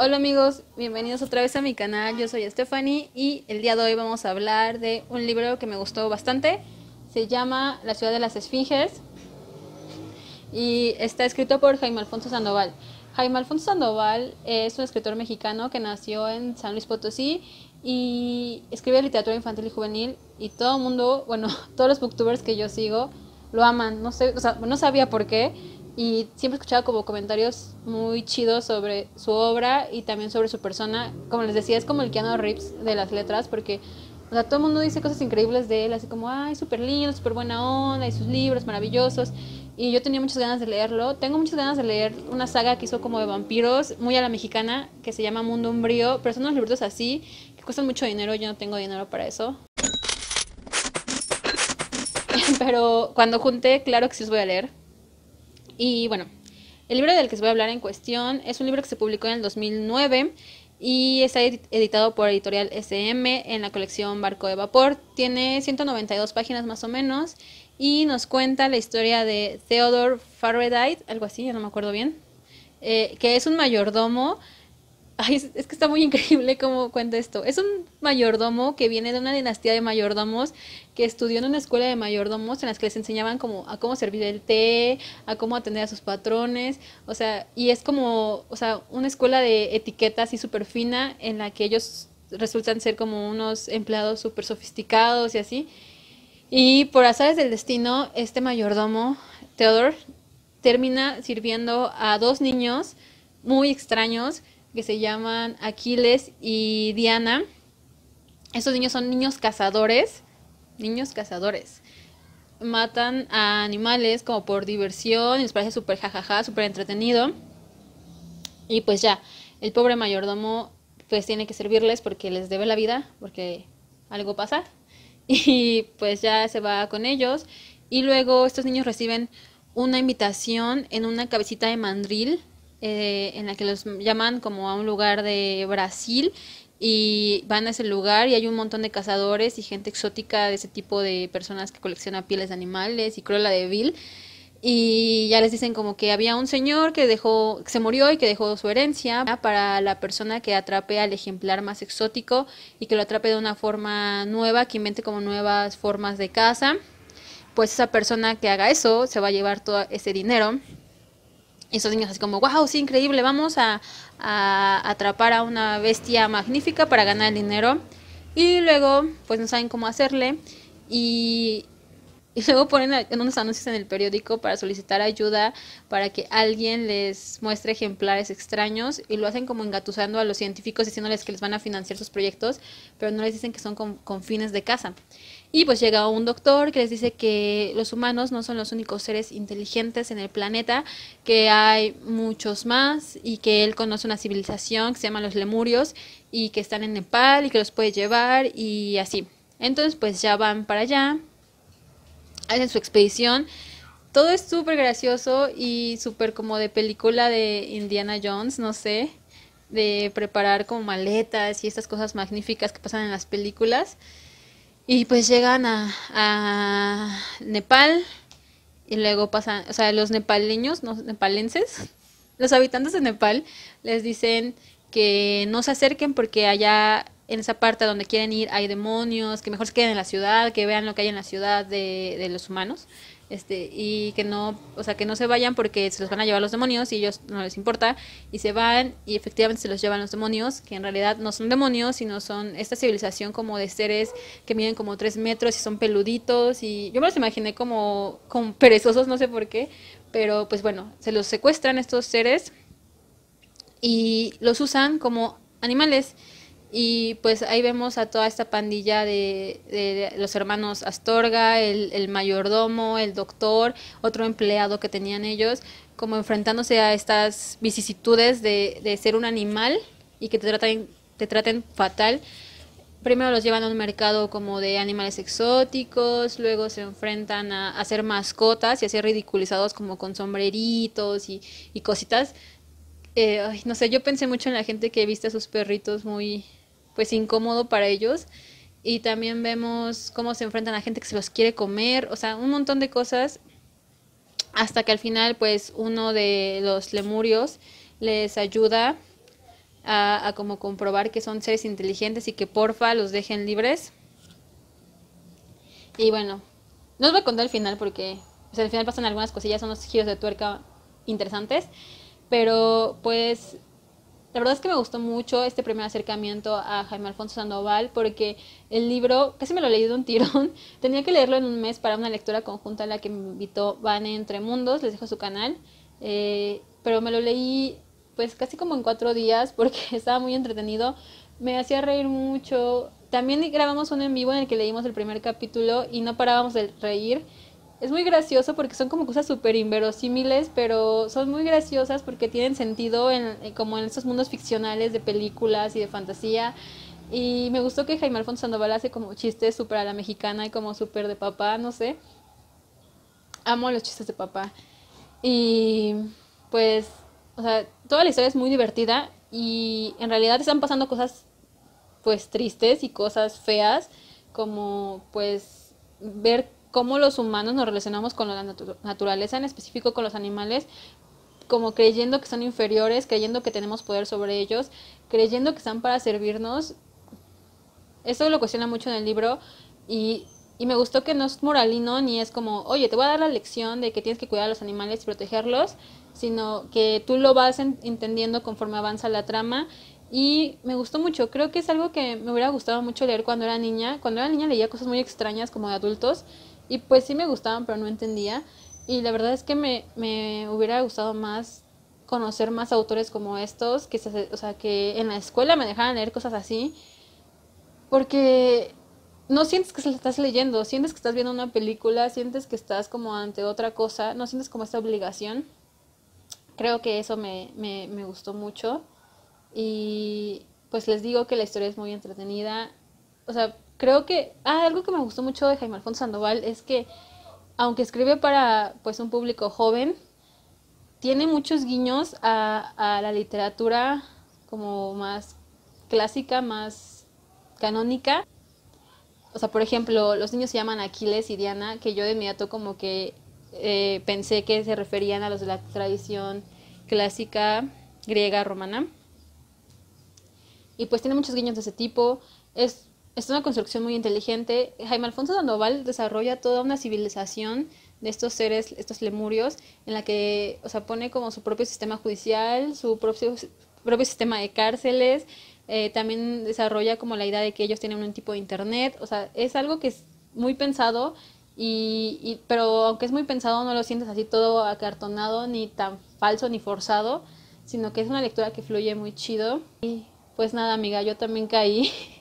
Hola amigos, bienvenidos otra vez a mi canal, yo soy Stephanie y el día de hoy vamos a hablar de un libro que me gustó bastante, se llama La ciudad de las esfinges y está escrito por Jaime Alfonso Sandoval. Jaime Alfonso Sandoval es un escritor mexicano que nació en San Luis Potosí y escribe literatura infantil y juvenil y todo el mundo, bueno, todos los booktubers que yo sigo lo aman, no sé, o sea, no sabía por qué, y siempre escuchado como comentarios muy chidos sobre su obra y también sobre su persona. Como les decía, es como el Keanu Reeves de las letras, porque sea, todo el mundo dice cosas increíbles de él, así como, ay, súper lindo, súper buena onda, y sus libros maravillosos. Y yo tenía muchas ganas de leerlo. Tengo muchas ganas de leer una saga que hizo como de vampiros, muy a la mexicana, que se llama Mundo Umbrío, pero son unos libros así, que cuestan mucho dinero, yo no tengo dinero para eso. Pero cuando junté, claro que sí os voy a leer. Y bueno, el libro del que os voy a hablar en cuestión es un libro que se publicó en el 2009 y está editado por Editorial SM en la colección Barco de Vapor. Tiene 192 páginas más o menos y nos cuenta la historia de Theodore Faraday, algo así, ya no me acuerdo bien, eh, que es un mayordomo Ay, es, que está muy increíble cómo cuenta esto. Es un mayordomo que viene de una dinastía de mayordomos que estudió en una escuela de mayordomos en las que les enseñaban como a cómo servir el té, a cómo atender a sus patrones, o sea, y es como, una escuela de etiqueta así súper fina en la que ellos resultan ser como unos empleados súper sofisticados y así. Y por azares del destino, este mayordomo, Theodore, termina sirviendo a dos niños muy extraños que se llaman Aquiles y Diana. Estos niños son niños cazadores. Niños cazadores. Matan a animales como por diversión. Y les parece súper jajaja, súper entretenido. Y pues ya, el pobre mayordomo pues tiene que servirles porque les debe la vida, porque algo pasa. Y pues ya se va con ellos. Y luego estos niños reciben una invitación en una cabecita de mandril eh, en la que los llaman como a un lugar de Brasil y van a ese lugar y hay un montón de cazadores y gente exótica de ese tipo de personas que colecciona pieles de animales y Cruella de Vil y ya les dicen como que había un señor que dejó que se murió y que dejó su herencia para la persona que atrape al ejemplar más exótico y que lo atrape de una forma nueva, que invente como nuevas formas de caza. Pues esa persona que haga eso se va a llevar todo ese dinero esos niños así como, wow, sí, increíble, vamos a, atrapar a una bestia magnífica para ganar el dinero. Y luego, pues no saben cómo hacerle. Y, luego ponen unos anuncios en el periódico para solicitar ayuda, para que alguien les muestre ejemplares extraños. Y lo hacen como engatusando a los científicos, diciéndoles que les van a financiar sus proyectos, pero no les dicen que son con, con fines de casa. Y pues llega un doctor que les dice que los humanos no son los únicos seres inteligentes en el planeta, que hay muchos más y que él conoce una civilización que se llama los lemurios y que están en Nepal y que los puede llevar y así. Entonces pues ya van para allá, hacen su expedición. Todo es súper gracioso y súper como de película de Indiana Jones, no sé, de preparar como maletas y estas cosas magníficas que pasan en las películas. Y pues llegan a, Nepal y luego pasan, o sea, los nepaleños, los nepalenses, los habitantes de Nepal les dicen que no se acerquen porque allá en esa parte donde quieren ir hay demonios, que mejor se queden en la ciudad, que vean lo que hay en la ciudad de, de los humanos. Este, y que no o sea que no se vayan porque se los van a llevar los demonios y ellos no les importa y se van y efectivamente se los llevan los demonios que en realidad no son demonios sino son esta civilización como de seres que miden como tres metros y son peluditos y yo me los imaginé como con perezosos no sé por qué pero pues bueno se los secuestran estos seres y los usan como animales y pues ahí vemos a toda esta pandilla de, los hermanos Astorga, el, mayordomo, el doctor, otro empleado que tenían ellos, como enfrentándose a estas vicisitudes de, de ser un animal y que te traten, te traten fatal. Primero los llevan a un mercado como de animales exóticos, luego se enfrentan a, a ser mascotas y a ser ridiculizados como con sombreritos y, cositas. Eh, no sé, yo pensé mucho en la gente que viste a sus perritos muy, pues incómodo para ellos. Y también vemos cómo se enfrentan a gente que se los quiere comer, o sea, un montón de cosas. Hasta que al final, pues uno de los lemurios les ayuda a, como comprobar que son seres inteligentes y que porfa los dejen libres. Y bueno, no os voy a contar el final porque o al final pasan algunas cosillas, son unos giros de tuerca interesantes. Pero pues la verdad es que me gustó mucho este primer acercamiento a Jaime Alfonso Sandoval porque el libro casi me lo leí de un tirón. Tenía que leerlo en un mes para una lectura conjunta a la que me invitó Van Entre Mundos, les dejo su canal. Eh, pero me lo leí pues casi como en cuatro días porque estaba muy entretenido. Me hacía reír mucho. También grabamos un en vivo en el que leímos el primer capítulo y no parábamos de reír es muy gracioso porque son como cosas súper inverosímiles, pero son muy graciosas porque tienen sentido en, eh, como en estos mundos ficcionales de películas y de fantasía. Y me gustó que Jaime Alfonso Sandoval hace como chistes súper a la mexicana y como súper de papá, no sé. Amo los chistes de papá. Y pues, o sea, toda la historia es muy divertida y en realidad están pasando cosas pues tristes y cosas feas, como pues ver cómo los humanos nos relacionamos con la naturaleza, en específico con los animales, como creyendo que son inferiores, creyendo que tenemos poder sobre ellos, creyendo que están para servirnos. Eso lo cuestiona mucho en el libro y, y me gustó que no es moralino ni es como, oye, te voy a dar la lección de que tienes que cuidar a los animales y protegerlos, sino que tú lo vas entendiendo conforme avanza la trama y me gustó mucho. Creo que es algo que me hubiera gustado mucho leer cuando era niña. Cuando era niña leía cosas muy extrañas como de adultos y pues sí me gustaban, pero no entendía. Y la verdad es que me, me hubiera gustado más conocer más autores como estos, que, se, o sea, que en la escuela me dejaban leer cosas así, porque no sientes que se las estás leyendo, sientes que estás viendo una película, sientes que estás como ante otra cosa, no sientes como esta obligación. Creo que eso me, me, me gustó mucho. Y pues les digo que la historia es muy entretenida. O sea, creo que ah, algo que me gustó mucho de Jaime Alfonso Sandoval es que aunque escribe para pues un público joven, tiene muchos guiños a, la literatura como más clásica, más canónica. O sea, por ejemplo, los niños se llaman Aquiles y Diana, que yo de inmediato como que eh, pensé que se referían a los de la tradición clásica griega romana. Y pues tiene muchos guiños de ese tipo. Es es una construcción muy inteligente. Jaime Alfonso Sandoval desarrolla toda una civilización de estos seres, estos lemurios, en la que, o sea, pone como su propio sistema judicial, su propio, propio sistema de cárceles, eh, también desarrolla como la idea de que ellos tienen un tipo de internet, o sea, es algo que es muy pensado, y, y, pero aunque es muy pensado no lo sientes así todo acartonado, ni tan falso, ni forzado, sino que es una lectura que fluye muy chido. Y pues nada, amiga, yo también caí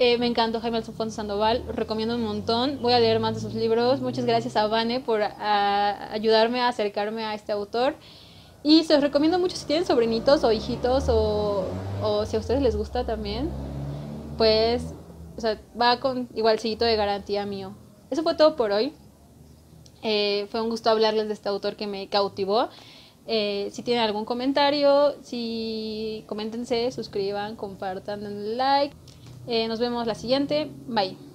Eh, me encantó Jaime Alfonso Sandoval, recomiendo un montón. Voy a leer más de sus libros. Muchas gracias a Vane por ah, ayudarme a acercarme a este autor. Y se los recomiendo mucho si tienen sobrinitos o hijitos o, o si a ustedes les gusta también. Pues, va con igualcito de garantía mío. Eso fue todo por hoy. Eh, fue un gusto hablarles de este autor que me cautivó. Eh, si tienen algún comentario, si coméntense, suscriban, compartan, denle like. Eh, nos vemos la siguiente. Bye.